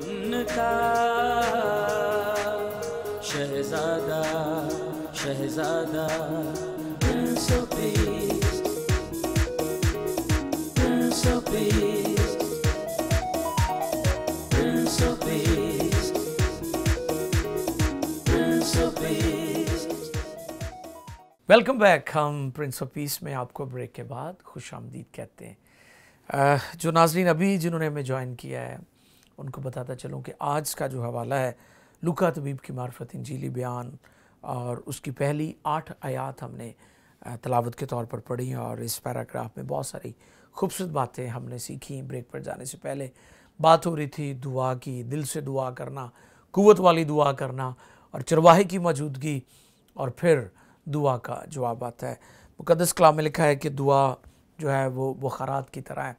उनका शहजादा शहजादा वेलकम बैक हम प्रिंस ऑफ पीस में आपको ब्रेक के बाद खुश आमदीद कहते हैं जो नाजरीन अभी जिन्होंने हमें ज्वाइन किया है उनको बताता चलूँ कि आज का जो हवाला है लुका तबीब की मार्फत इंजीली बयान और उसकी पहली आठ आयात हमने तलावत के तौर पर पढ़ी और इस पैराग्राफ में बहुत सारी खूबसूरत बातें हमने सीखी ब्रेक पर जाने से पहले बात हो रही थी दुआ की दिल से दुआ करना कुवत वाली दुआ करना और चरवाहे की मौजूदगी और फिर दुआ का जवाब आता है मुकदस कला में लिखा है कि दुआ जो है वो बखारात की तरह है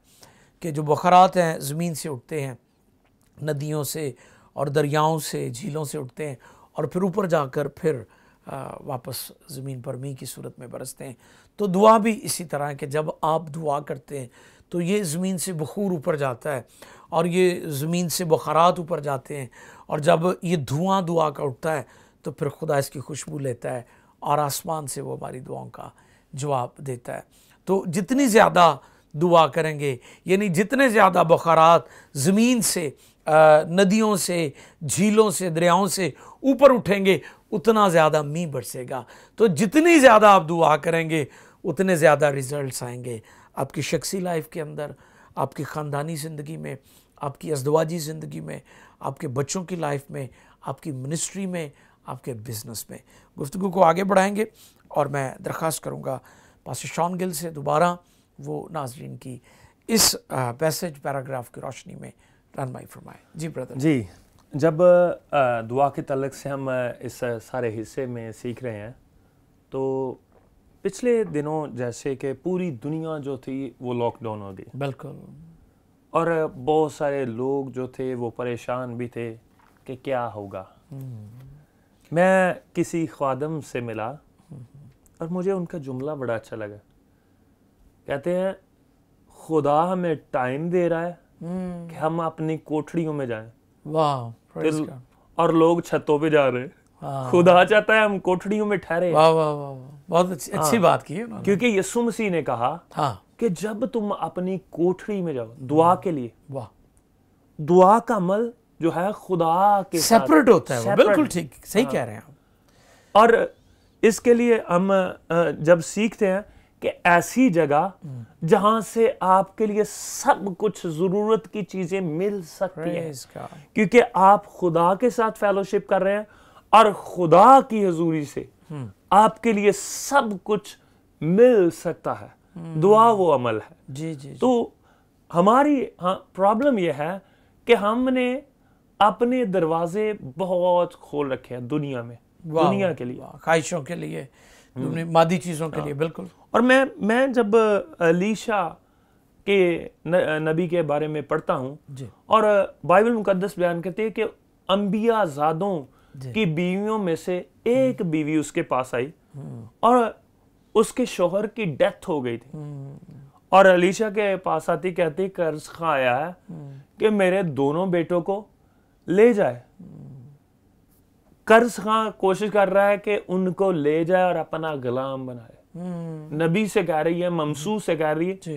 कि जो बखारात हैं ज़मीन से उठते हैं नदियों से और दरियाओं से झीलों से उठते हैं और फिर ऊपर जाकर फिर वापस ज़मीन पर मी की सूरत में बरसते हैं तो दुआ भी इसी तरह है कि जब आप दुआ करते हैं तो ये ज़मीन से बखूर ऊपर जाता है और ये ज़मीन से बखारात ऊपर जाते हैं और जब ये धुआं दुआ का उठता है तो फिर खुदा इसकी खुशबू लेता है और आसमान से वो हमारी दुआओं का जवाब देता है तो जितनी ज़्यादा दुआ करेंगे यानी जितने ज़्यादा बखारात ज़मीन से नदियों से झीलों से दरियाओं से ऊपर उठेंगे उतना ज़्यादा मी बरसेगा तो जितनी ज़्यादा आप दुआ करेंगे उतने ज़्यादा रिज़ल्ट आएंगे आपकी शख्सी लाइफ के अंदर आपकी ख़ानदानी ज़िंदगी में आपकी अजदवाजी ज़िंदगी में आपके बच्चों की लाइफ में आपकी मिनिस्ट्री में आपके बिज़नेस में गुफ्तु को आगे बढ़ाएंगे और मैं दरख्वास्त करूँगा पास शॉन गिल से दोबारा वो नाजरीन की इस पैसेज पैराग्राफ की रोशनी में रनमाई फरमाए जी ब्रदर जी जब दुआ के तलक से हम इस सारे हिस्से में सीख रहे हैं तो पिछले दिनों जैसे कि पूरी दुनिया जो थी वो लॉकडाउन हो गई बिल्कुल और बहुत सारे लोग जो थे वो परेशान भी थे कि क्या होगा हम्म। मैं किसी खादम से मिला और मुझे उनका जुमला बड़ा अच्छा लगा कहते हैं खुदा हमें टाइम दे रहा है हम्म। कि हम अपनी कोठड़ियों में जाएं वाह और लोग छतों पे जा रहे हैं हाँ। खुदा चाहता है हम कोठड़ियों में ठहरे वाह वाह वाह बहुत अच्छी, हाँ। अच्छी बात की है क्योंकि यीशु मसीह ने कहा हाँ। कि जब तुम अपनी कोठड़ी में जाओ दुआ हम्म। के लिए वाह दुआ का अमल जो है खुदा के सेपरेट होता है बिल्कुल ठीक सही कह रहे हैं और इसके लिए हम जब सीखते हैं कि ऐसी जगह जहां से आपके लिए सब कुछ जरूरत की चीजें मिल सकती हैं क्योंकि आप खुदा के साथ फेलोशिप कर रहे हैं और खुदा की हजूरी से हम्म। आपके लिए सब कुछ मिल सकता है हम्म। दुआ वो अमल है जी जी, जी। तो हमारी हाँ प्रॉब्लम यह है कि हमने अपने दरवाजे बहुत खोल रखे हैं दुनिया में दुनिया के लिए ख्वाहिशों के लिए हम्म। मादी चीजों के हाँ। लिए बिल्कुल और मैं मैं जब अलीशा के न, नबी के बारे में पढ़ता हूँ और बाइबल मुकदस बयान करती है कि अम्बिया जादों की बीवियों में से एक हम्म। बीवी उसके पास आई हम्म। और उसके शोहर की डेथ हो गई थी हम्म। और अलीशा के पास आती कहती कर्ज खा आया है कि मेरे दोनों बेटों को ले जाए कर्ज खां कोशिश कर रहा है कि उनको ले जाए और अपना गुलाम बनाए नबी से कह रही है ममसू से कह रही है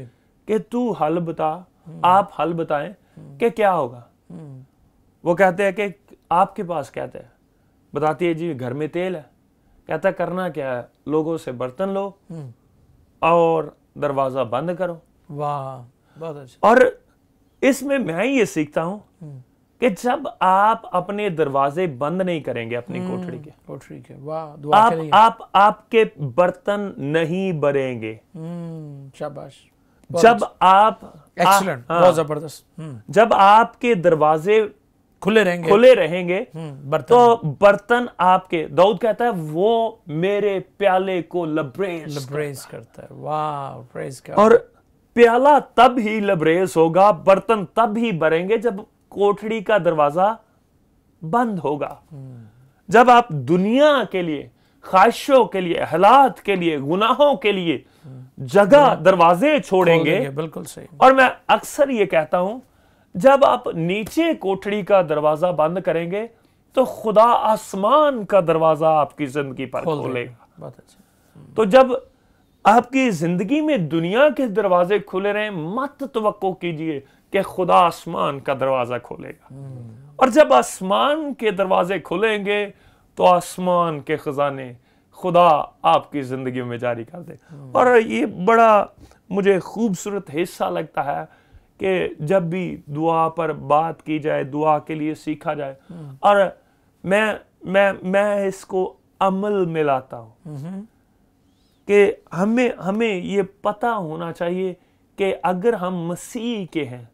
कि तू हल बता हम्म। आप हल बताएं हम्म। कि क्या होगा हम्म। वो कहते हैं कि आपके पास कहते हैं बताती है जी घर में तेल है कहता है करना क्या है लोगों से बर्तन लो और दरवाजा बंद करो वाह बहुत अच्छा और इसमें मैं ये सीखता हूँ कि जब आप अपने दरवाजे बंद नहीं करेंगे अपनी हम्म, कोठरी के कोठरी के वाह आप, आप आपके बर्तन नहीं भरेंगे हम्म, शाबाश जब अच्छा। आप एक्सीलेंट हाँ। बहुत जबरदस्त हम्म। जब आपके दरवाजे खुले रहेंगे खुले रहेंगे बर्तन तो बर्तन आपके दाऊद कहता है वो मेरे प्याले को लबरेज लबरेज करता है वाह और प्याला तब ही लबरेज होगा बर्तन तब ही भरेंगे जब कोठड़ी का दरवाजा बंद होगा जब आप दुनिया के लिए ख्वाहिशों के लिए हालात के लिए गुनाहों के लिए जगह हम्म। दरवाजे छोड़ेंगे बिल्कुल सही और मैं अक्सर ये कहता हूं जब आप नीचे कोठड़ी का दरवाजा बंद करेंगे तो खुदा आसमान का दरवाजा आपकी जिंदगी पर खोलेगा अच्छा। तो जब आपकी जिंदगी में दुनिया के दरवाजे खुले रहे मत तो कीजिए कि खुदा आसमान का दरवाज़ा खोलेगा हम्म। और जब आसमान के दरवाजे खुलेंगे तो आसमान के ख़जाने खुदा आपकी ज़िंदगी में जारी कर दे हम्म। और ये बड़ा मुझे खूबसूरत हिस्सा लगता है कि जब भी दुआ पर बात की जाए दुआ के लिए सीखा जाए हम्म। और मैं मैं मैं इसको अमल में लाता हूं कि हमें हमें ये पता होना चाहिए कि अगर हम मसीह के हैं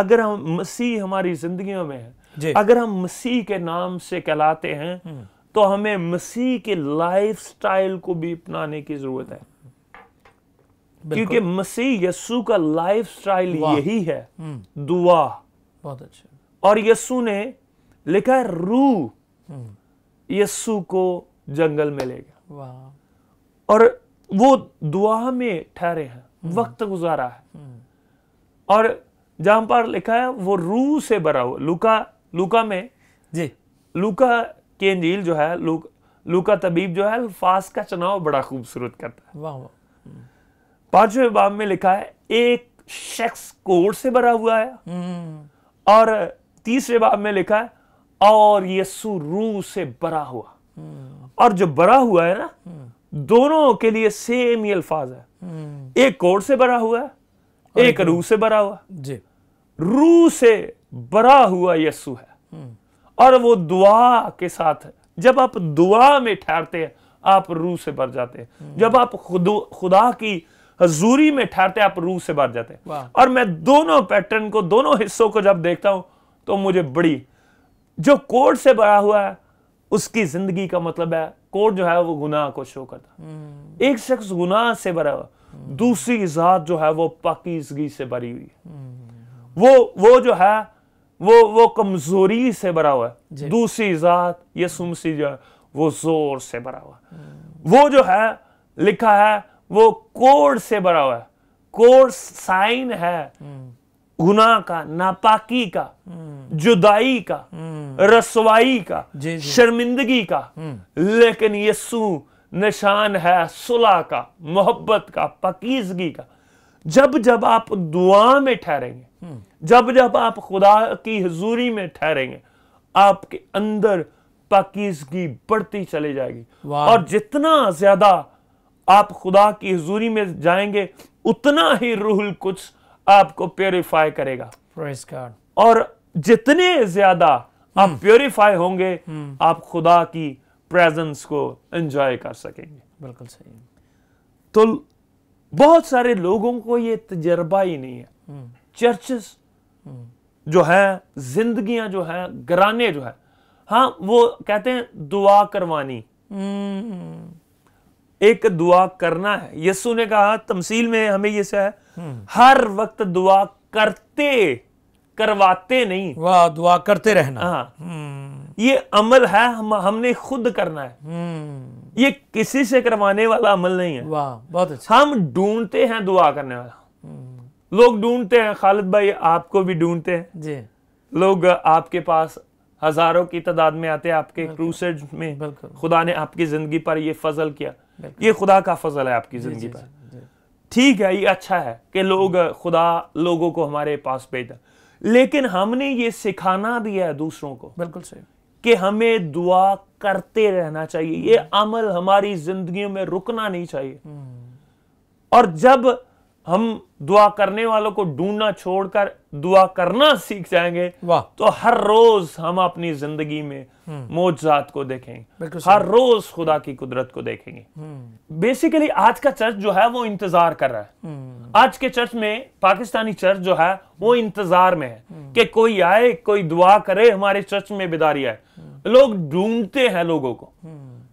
अगर हम मसीह हमारी जिंदगियों में है अगर हम मसीह के नाम से कहलाते हैं तो हमें मसीह के लाइफस्टाइल को भी अपनाने की जरूरत है क्योंकि मसीह यसु का लाइफस्टाइल यही है हम्म। दुआ बहुत अच्छा और यसु ने लिखा है रू हम्म। यसु को जंगल में ले गया और वो दुआ में ठहरे हैं हम्म। वक्त गुजारा है हम्म। और जहां पर लिखा है वो रू से भरा हुआ लुका लुका में जी लुका के अंजील जो है लुक, लुका तबीब जो है अल्फाज का चुनाव बड़ा खूबसूरत करता है वाह वाह हम्म। पांचवें बाब में लिखा है एक शख्स कोर से भरा हुआ है और तीसरे बाब में लिखा है और यीशु रू से भरा हुआ और जो भरा हुआ है ना दोनों के लिए सेम ही अल्फाज है हम्म। एक कोड से भरा हुआ है एक रू से भरा हुआ जी रू से भरा हुआ यस्सु है हम्म। और वो दुआ के साथ है जब आप दुआ में ठहरते हैं आप रू से भर जाते हैं हम्म। जब आप खुद खुदा की हजूरी में ठहरते आप रूह से भर जाते हैं और मैं दोनों पैटर्न को दोनों हिस्सों को जब देखता हूं तो मुझे बड़ी जो कोड से भरा हुआ है उसकी जिंदगी का मतलब है कोर्ट जो है वो गुनाह को शो करता hmm. एक शख्स गुनाह से भरा हुआ hmm. दूसरी जात जो है वो पाकिजगी से भरी हुई hmm. वो वो जो है वो वो कमजोरी से भरा हुआ है दूसरी जात ये सुमसी जो है वो जोर से भरा हुआ वो जो है लिखा है वो कोड से भरा हुआ है कोड साइन है गुनाह का नापाकी का जुदाई का रसवाई का शर्मिंदगी का हम्म। लेकिन यस्सु निशान है सुलह का मोहब्बत का पकीजगी का जब जब आप दुआ में ठहरेंगे हम्म। जब जब आप खुदा की हजूरी में ठहरेंगे आपके अंदर पकीजगी बढ़ती चली जाएगी और जितना ज्यादा आप खुदा की हजूरी में जाएंगे उतना ही रूहल कुछ आपको प्योरीफाई करेगा और जितने ज्यादा आप प्योरीफाई हम्म। होंगे हम्म। आप खुदा की प्रेजेंस को एंजॉय कर सकेंगे बिल्कुल सही तो बहुत सारे लोगों को ये तजर्बा ही नहीं है चर्चेस हम्म। जो है जिंदगियां जो है घराने जो है हाँ वो कहते हैं दुआ करवानी एक दुआ करना है यस्सु ने कहा तमसील में हमें ये है हर वक्त दुआ करते करवाते नहीं वाह दुआ करते रहना हाँ हम्म। ये अमल है हम हमने खुद करना है हम्म। ये किसी से करवाने वाला अमल नहीं है वाह बहुत अच्छा हम ढूंढते हैं दुआ करने वाला हम्म। लोग ढूंढते हैं खालिद भाई आपको भी ढूंढते हैं जी लोग आपके पास हजारों की तादाद में आते हैं आपके क्रूसेज में खुदा ने आपकी जिंदगी पर यह फजल किया ये खुदा का फजल है आपकी जिंदगी पर ठीक है ये अच्छा है कि लोग खुदा लोगों को हमारे पास भेजा लेकिन हमने ये सिखाना भी है दूसरों को बिल्कुल सही कि हमें दुआ करते रहना चाहिए ये हम्म। अमल हमारी जिंदगी में रुकना नहीं चाहिए हम्म। और जब हम दुआ करने वालों को ढूंढना छोड़कर दुआ करना सीख जाएंगे तो हर रोज हम अपनी जिंदगी में मोजात हम्म। को देखेंगे हर रोज खुदा की कुदरत को देखेंगे हम्म। बेसिकली आज का चर्च जो है वो इंतजार कर रहा है हम्म। आज के चर्च में पाकिस्तानी चर्च जो है वो इंतजार में है कि कोई आए कोई दुआ करे हमारे चर्च में बेदारी आए लोग ढूंढते हैं लोगों को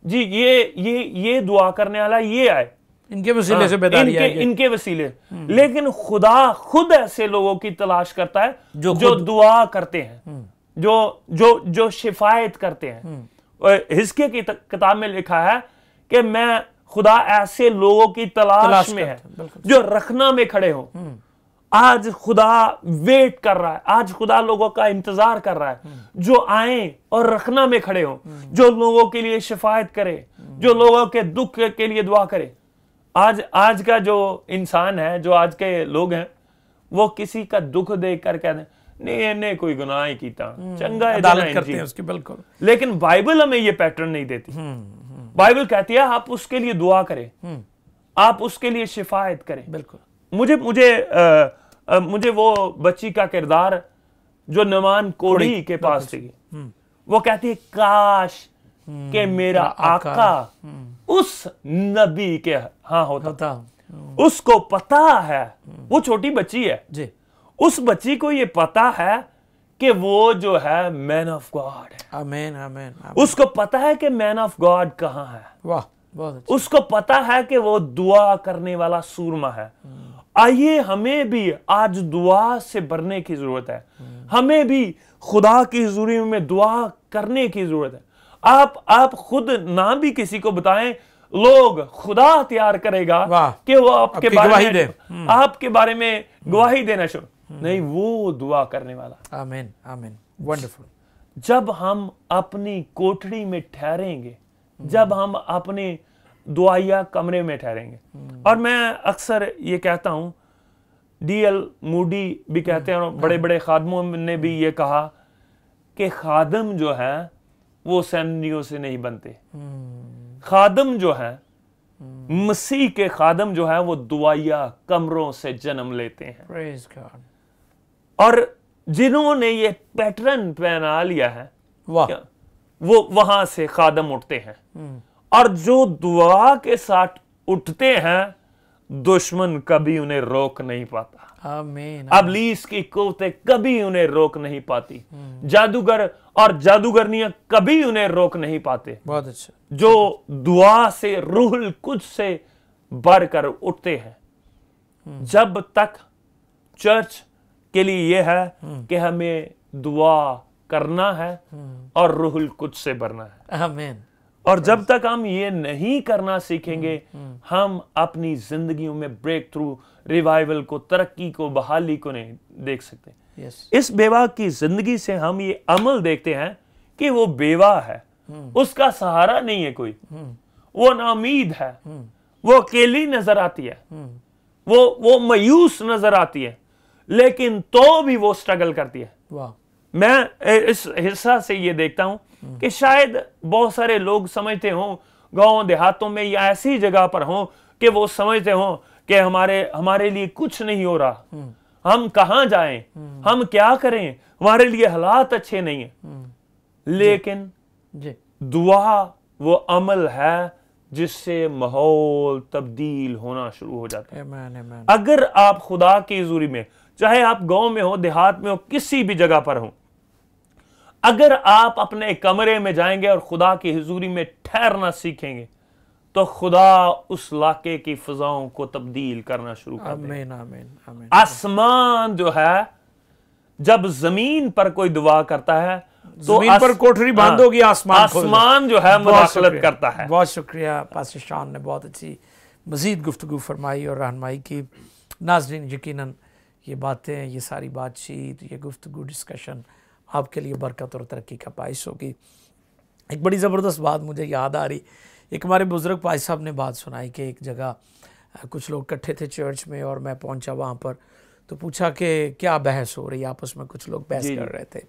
जी ये ये ये दुआ करने वाला ये आए इनके वसीले आ, हाँ, से बेदारी इनके, आएगी इनके वसीले हम्म। लेकिन खुदा खुद ऐसे लोगों की तलाश करता है जो जो दुआ करते हैं हम्म। जो जो जो शिफायत करते हैं हम्म। हिस्के की किताब में लिखा है कि मैं खुदा ऐसे लोगों की तलाश, तलाश में है जो रखना में खड़े हो आज खुदा वेट कर रहा है आज खुदा लोगों का इंतजार कर रहा है जो आए और रखना में खड़े हो जो लोगों के लिए शिफायत करे जो लोगों के दुख के लिए दुआ करे आज आज का जो इंसान है जो आज के लोग हैं वो किसी का दुख देख कर कहते नहीं इन्हें कोई गुनाह ही किया हम्म, चंगा अदालत करते हैं उसकी बिल्कुल लेकिन बाइबल हमें ये पैटर्न नहीं देती हम्म, हम्म। बाइबल कहती है आप उसके लिए दुआ करें आप उसके लिए शिफायत करें बिल्कुल मुझे मुझे आ, आ, मुझे वो बच्ची का किरदार जो नमान कोड़ी के पास थी वो कहती है काश कि हम्म, मेरा आका उस नबी के हाँ होता था हम्म। उसको पता है हम्म। वो छोटी बच्ची है जी उस बच्ची को ये पता है कि वो जो है मैन ऑफ गॉड है उसको पता है कि मैन ऑफ गॉड कहाँ है वाह बहुत उसको पता है कि वो दुआ करने वाला सूरमा है आइए हमें भी आज दुआ से भरने की जरूरत है हमें भी खुदा की हजूरी में दुआ करने की जरूरत है आप आप खुद ना भी किसी को बताएं लोग खुदा तैयार करेगा कि वो आपके बारे में हम्म। आपके बारे में गवाही देना शुरू हम्म। नहीं वो दुआ करने वाला आमीन आमीन वंडरफुल जब हम अपनी कोठड़ी में ठहरेंगे हम्म। जब हम अपने दुआया कमरे में ठहरेंगे और मैं अक्सर ये कहता हूं डीएल मूडी भी कहते हैं और बड़े बड़े खादमों ने भी ये कहा कि खादम जो है वो सैनियों से नहीं बनते हम्म। खादम जो है हम्म। मसीह के खादम जो है वो दुआया कमरों से जन्म लेते हैं और जिन्होंने ये पैटर्न पहना लिया है वाह वो वहां से खादम उठते हैं हम्म। और जो दुआ के साथ उठते हैं दुश्मन कभी उन्हें रोक नहीं पाता अब लीस की कुतें कभी उन्हें रोक नहीं पाती हम्म। जादूगर और जादूगरनियां कभी उन्हें रोक नहीं पाते बहुत अच्छा जो दुआ से रूहल कुछ से बढ़कर कर उठते हैं हम्म। जब तक चर्च के लिए यह है हम्म। कि हमें दुआ करना है और रूहल कुछ से भरना है आमीन और जब तक हम ये नहीं करना सीखेंगे हम अपनी जिंदगी में ब्रेक थ्रू रिवाइवल को तरक्की को बहाली को नहीं देख सकते इस बेवा की जिंदगी से हम ये अमल देखते हैं कि वो बेवा है हम्म। उसका सहारा नहीं है कोई हम्म। वो नामीद है हम्म। वो अकेली नजर आती है वो वो मायूस नजर आती है लेकिन तो भी वो स्ट्रगल करती है मैं इस हिस्सा से ये देखता हूं कि शायद बहुत सारे लोग समझते हों गांव देहातों में या ऐसी जगह पर हों कि वो समझते हों कि हमारे हमारे लिए कुछ नहीं हो रहा हम कहा जाएं हम क्या करें हमारे लिए हालात अच्छे नहीं है हम्म। लेकिन जी। दुआ वो अमल है जिससे माहौल तब्दील होना शुरू हो जाता है एमान, एमान। अगर आप खुदा की जूरी में चाहे आप गांव में हो देहात में हो किसी भी जगह पर हो अगर आप अपने कमरे में जाएंगे और खुदा की हजूरी में ठहरना सीखेंगे तो खुदा उस लाके की फजाओं को तब्दील करना शुरू कर आसमान जो है जब जमीन पर कोई दुआ करता है तो जमीन आस... पर कोठरी हाँ, बांधोगी आसमान आसमान जो है मुदाखलत करता है बहुत शुक्रिया पास शान ने बहुत अच्छी मजीद गुफ्तु फरमाई और रहनमाई की नाजरीन यकीन ये बातें ये सारी बातचीत ये गुफ्तु डिस्कशन आपके लिए बरकत और तरक्की का बायस होगी एक बड़ी ज़बरदस्त बात मुझे याद आ रही एक हमारे बुज़ुर्ग पाई साहब ने बात सुनाई कि एक जगह कुछ लोग इकट्ठे थे चर्च में और मैं पहुंचा वहाँ पर तो पूछा कि क्या बहस हो रही आपस में कुछ लोग बहस कर रहे थे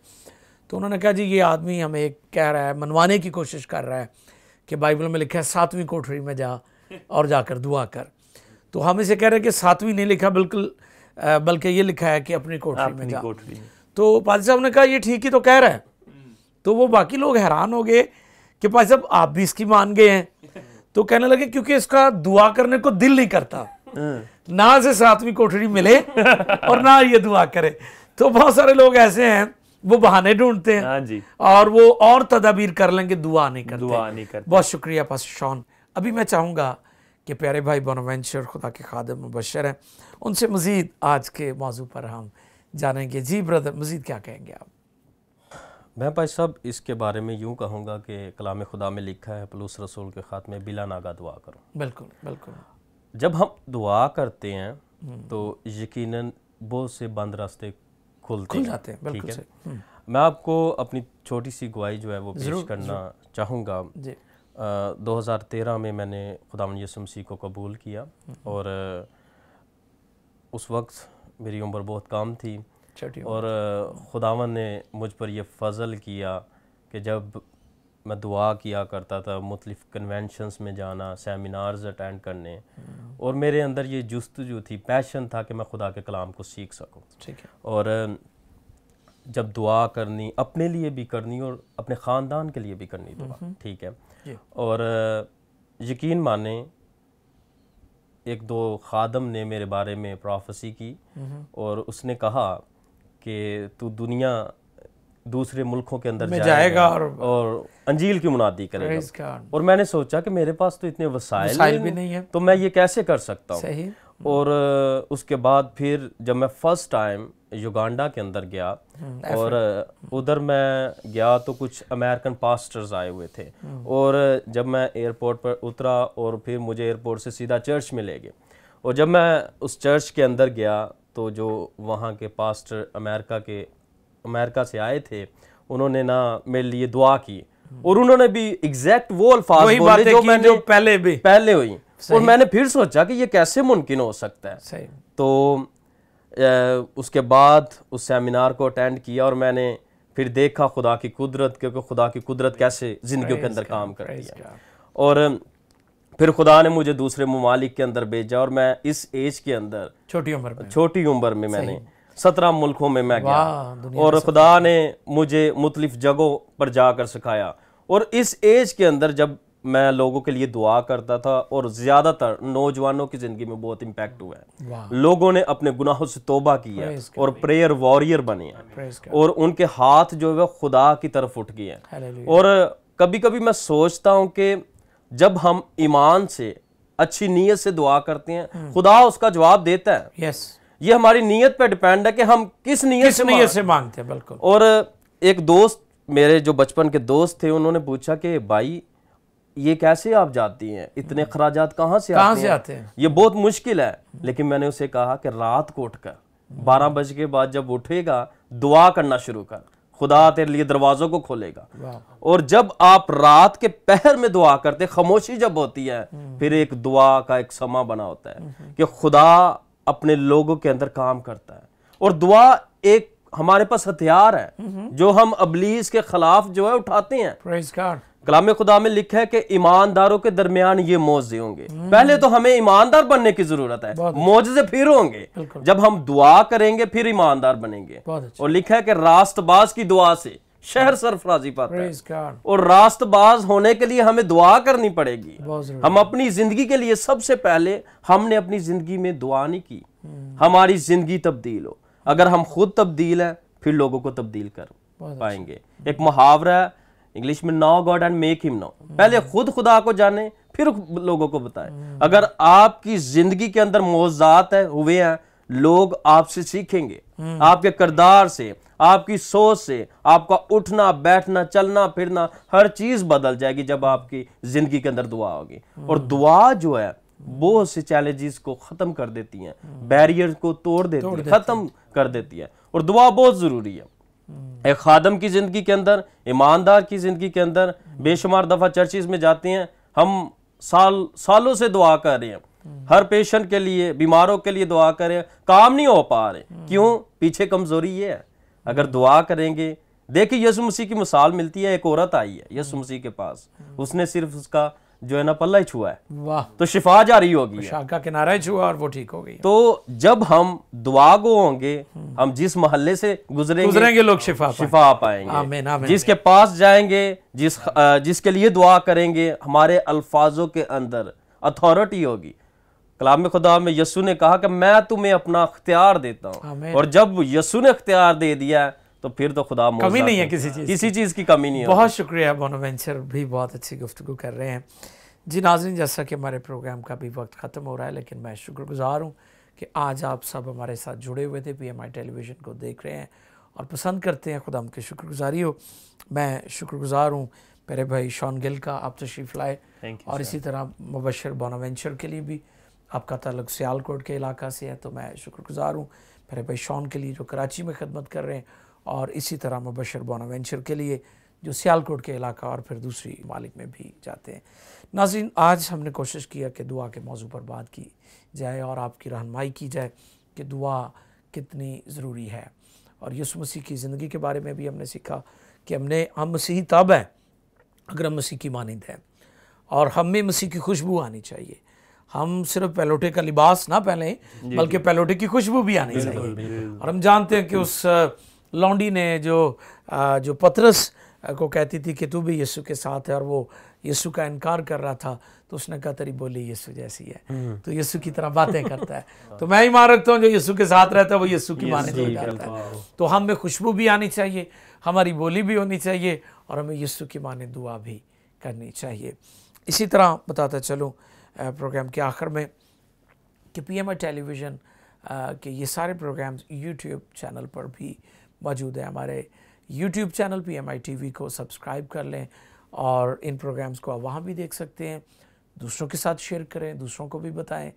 तो उन्होंने कहा जी ये आदमी हमें कह रहा है मनवाने की कोशिश कर रहा है कि बाइबल में लिखा है सातवीं कोठरी में जा और जाकर दुआ कर तो हम इसे कह रहे हैं कि सातवीं नहीं लिखा बिल्कुल बल्कि ये लिखा है कि अपनी कोठरी में जा कोठरी तो पादी साहब ने कहा ये ठीक ही तो कह रहा है तो वो बाकी लोग हैरान हो गए कि पादी साहब आप भी इसकी मान गए हैं तो कहने लगे क्योंकि इसका दुआ करने को दिल नहीं करता ना से सातवीं कोठरी मिले और ना ये दुआ करे तो बहुत सारे लोग ऐसे हैं वो बहाने ढूंढते हैं हाँ जी और वो और तदाबीर कर लेंगे दुआ नहीं करते दुआ नहीं करते बहुत शुक्रिया पास शॉन अभी मैं चाहूंगा कि प्यारे भाई बोनवेंचर खुदा के खादम मुबशर हैं उनसे मज़ीद आज के मौजू पर हम जानेंगे जी ब्रदर मज़ीद क्या कहेंगे आप मैं भाई साहब इसके बारे में यूँ कहूँगा कि कलाम खुदा में लिखा है पलूस रसूल के ख़ात में बिला नागा दुआ करो बिल्कुल बिल्कुल जब हम दुआ करते हैं हम्म। तो यकीनन बहुत से बंद रास्ते खुलते खुल जाते हैं ठीक है हम्म। मैं आपको अपनी छोटी सी गुआई जो है वो पेश करना चाहूँगा दो हज़ार तेरह में मैंने खुदा यसुमसी को कबूल किया हम्म। और उस वक्त मेरी उम्र बहुत कम थी और खुदावन ने मुझ पर यह फ़ज़ल किया कि जब मैं दुआ किया करता था मुख्तफ कन्वेंशनस में जाना सेमिनार्स अटेंड करने हम्म। और मेरे अंदर ये जस्तजू थी पैशन था कि मैं खुदा के कलाम को सीख सकूँ ठीक है और जब दुआ करनी अपने लिए भी करनी और अपने ख़ानदान के लिए भी करनी दुआ हम्म। ठीक है और यकीन माने एक दो खादम ने मेरे बारे में प्रोफेसी की हम्म। और उसने कहा कि तू दुनिया दूसरे मुल्कों के अंदर जाएगा, जाएगा और, और अंजील की मुनादी करेगा और मैंने सोचा कि मेरे पास तो इतने वसाइल भी नहीं है तो मैं ये कैसे कर सकता हूँ और उसके बाद फिर जब मैं फर्स्ट टाइम युगांडा के अंदर गया हम्म, और उधर मैं गया तो कुछ अमेरिकन पास्टर्स आए हुए थे हम्म। और जब मैं एयरपोर्ट पर उतरा और फिर मुझे एयरपोर्ट से सीधा चर्च में ले गए और जब मैं उस चर्च के अंदर गया तो जो वहाँ के पास्टर अमेरिका के अमेरिका से आए थे उन्होंने ना मेरे लिए दुआ की हम्म। और उन्होंने भी एग्जैक्ट वो अल्फाज बोले जो मैंने जो पहले भी पहले हुई और मैंने फिर सोचा कि ये कैसे मुमकिन हो सकता है तो उसके बाद उस सेमिनार को अटेंड किया और मैंने फिर देखा खुदा की कुदरत क्योंकि खुदा की कुदरत कैसे ज़िंदगी के अंदर काम कर रही है और फिर खुदा ने मुझे दूसरे ममालिक के अंदर भेजा और मैं इस एज के अंदर छोटी उम्र में छोटी उम्र में मैंने सत्रह मुल्कों में मैं गया और खुदा ने मुझे मुख्तलिफ जगहों पर जाकर सिखाया और इस एज के अंदर जब मैं लोगों के लिए दुआ करता था और ज़्यादातर नौजवानों की ज़िंदगी में बहुत इम्पैक्ट हुआ है लोगों ने अपने गुनाहों से तोबा की है और प्रेयर वॉरियर बने हैं और उनके हाथ जो है खुदा की तरफ उठ गए हैं और कभी कभी मैं सोचता हूँ कि जब हम ईमान से अच्छी नीयत से दुआ करते हैं हम्म। खुदा उसका जवाब देता है यस ये हमारी नीयत पे डिपेंड है कि हम किस नीयत से नीयत से मांगते हैं बिल्कुल और एक दोस्त मेरे जो बचपन के दोस्त थे उन्होंने पूछा कि भाई ये कैसे आप जाती हैं इतने अखराज हम्म। कहाँ से कहाँ से आते हैं ये बहुत मुश्किल है लेकिन मैंने उसे कहा कि रात को उठकर हम्म। बारह बज के बाद जब उठेगा दुआ करना शुरू कर खुदा तेरे लिए दरवाजों को खोलेगा और जब आप रात के पहर में दुआ करते खामोशी जब होती है हम्म। फिर एक दुआ का एक समा बना होता है कि खुदा अपने लोगों के अंदर काम करता है और दुआ एक हमारे पास हथियार है जो हम अबलीस के खिलाफ जो है उठाते हैं कलाम खुदा में लिखा है कि ईमानदारों के दरमियान ये मोजे होंगे पहले तो हमें ईमानदार बनने की जरूरत है मोजे फिर होंगे जब हम दुआ करेंगे फिर ईमानदार बनेंगे और लिखा है कि रास्तबाज की दुआ से शहर सरफराजी पाता है और रास्तबाज होने के लिए हमें दुआ करनी पड़ेगी हम अपनी जिंदगी के लिए सबसे पहले हमने अपनी जिंदगी में दुआ नहीं की हमारी जिंदगी तब्दील हो अगर हम खुद तब्दील है फिर लोगों को तब्दील कर पाएंगे एक मुहावरा है इंग्लिश में know God and make him know पहले खुद खुदा को जाने फिर लोगों को बताएं अगर आपकी जिंदगी के अंदर मौजात है हुए हैं लोग आपसे सीखेंगे आपके करदार से आपकी सोच से आपका उठना बैठना चलना फिरना हर चीज बदल जाएगी जब आपकी जिंदगी के अंदर दुआ होगी और दुआ जो है बहुत से चैलेंजेस को खत्म कर देती है बैरियर हम्म। को तोड़ देती है खत्म कर देती है और दुआ बहुत जरूरी है एक खादम की ज़िंदगी के अंदर ईमानदार की ज़िंदगी के अंदर बेशुमार दफ़ा चर्चिस में जाते हैं हम साल सालों से दुआ कर रहे हैं हर पेशेंट के लिए बीमारों के लिए दुआ कर रहे हैं काम नहीं हो पा रहे क्यों पीछे कमज़ोरी ये है अगर दुआ करेंगे देखिए यसु मसीह की मिसाल मिलती है एक औरत आई है यसु मसीह के पास उसने सिर्फ उसका जो है ना पल्ला ही छुआ है वाह तो शिफा जा रही होगी का किनारा ही छुआ और वो ठीक हो गई तो जब हम दुआ गो होंगे हम जिस मोहल्ले से गुजरेंगे गुजरेंगे लोग शिफा शिफा आ पाएंगे आमें, आमें, जिसके आमें। पास जाएंगे जिस जिसके लिए दुआ करेंगे हमारे अल्फाजों के अंदर अथॉरिटी होगी कलाम खुदा में यसु ने कहा कि मैं तुम्हें अपना अख्तियार देता हूँ और जब यसु ने अख्तियार दे दिया तो फिर तो खुदा कमी नहीं है किसी चीज़ किसी चीज़ की कमी नहीं है बहुत शुक्रिया बोनोवेंचर भी बहुत अच्छी गुफ्तु कर रहे हैं जी नाजरीन जैसा कि हमारे प्रोग्राम का भी वक्त ख़त्म हो रहा है लेकिन मैं शुक्रगुजार हूँ कि आज आप सब हमारे साथ जुड़े हुए थे पी एम आई टेलीविज़न को देख रहे हैं और पसंद करते हैं खुदा की शुक्रगुजारी हो मैं शुक्रगुजार हूँ मेरे भाई शॉन गिल का आप तशरीफ़ लाए और इसी तरह मुबशर बोनावेंचर के लिए भी आपका तल्लक सियालकोट के इलाका से है तो मैं शुक्रगुजार हूँ मेरे भाई शॉन के लिए जो कराची में खदमत कर रहे हैं और इसी तरह मुबशर बोनावेंचर के लिए जो सियालकोट के इलाका और फिर दूसरी मालिक में भी जाते हैं नाजिन आज हमने कोशिश किया कि दुआ के मौजू पर बात की जाए और आपकी रहनमाई की जाए कि दुआ कितनी ज़रूरी है और यीशु मसीह की ज़िंदगी के बारे में भी हमने सीखा कि हमने हम मसीही तब हैं अगर हम मसीह की मानद हैं और हम में मसीह की खुशबू आनी चाहिए हम सिर्फ पैलोटे का लिबास ना पहने बल्कि पैलोटे की खुशबू भी आनी चाहिए और हम जानते हैं कि उस लौंडी ने जो आ, जो पतरस को कहती थी कि तू भी यीशु के साथ है और वो यीशु का इनकार कर रहा था तो उसने कहा तेरी बोली यीशु जैसी है हम्म। तो यीशु की तरह बातें करता है तो मैं ही मान रखता तो हूँ जो यीशु के साथ रहता है वो यीशु की माने चल जाता है तो हम में खुशबू भी आनी चाहिए हमारी बोली भी होनी चाहिए और हमें यीशु की माने दुआ भी करनी चाहिए इसी तरह बताता चलूँ प्रोग्राम के आखिर में कि पी टेलीविज़न के ये सारे प्रोग्राम्स यूट्यूब चैनल पर भी मौजूद है हमारे यूट्यूब चैनल पी एम को सब्सक्राइब कर लें और इन प्रोग्राम्स को आप वहाँ भी देख सकते हैं दूसरों के साथ शेयर करें दूसरों को भी बताएं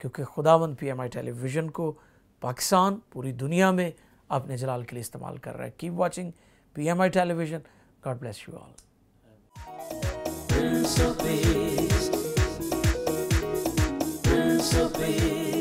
क्योंकि खुदावंद पी एम टेलीविज़न को पाकिस्तान पूरी दुनिया में अपने जलाल के लिए इस्तेमाल कर रहा है keep watching P M I television God bless you all Prince of Peace. Prince of Peace.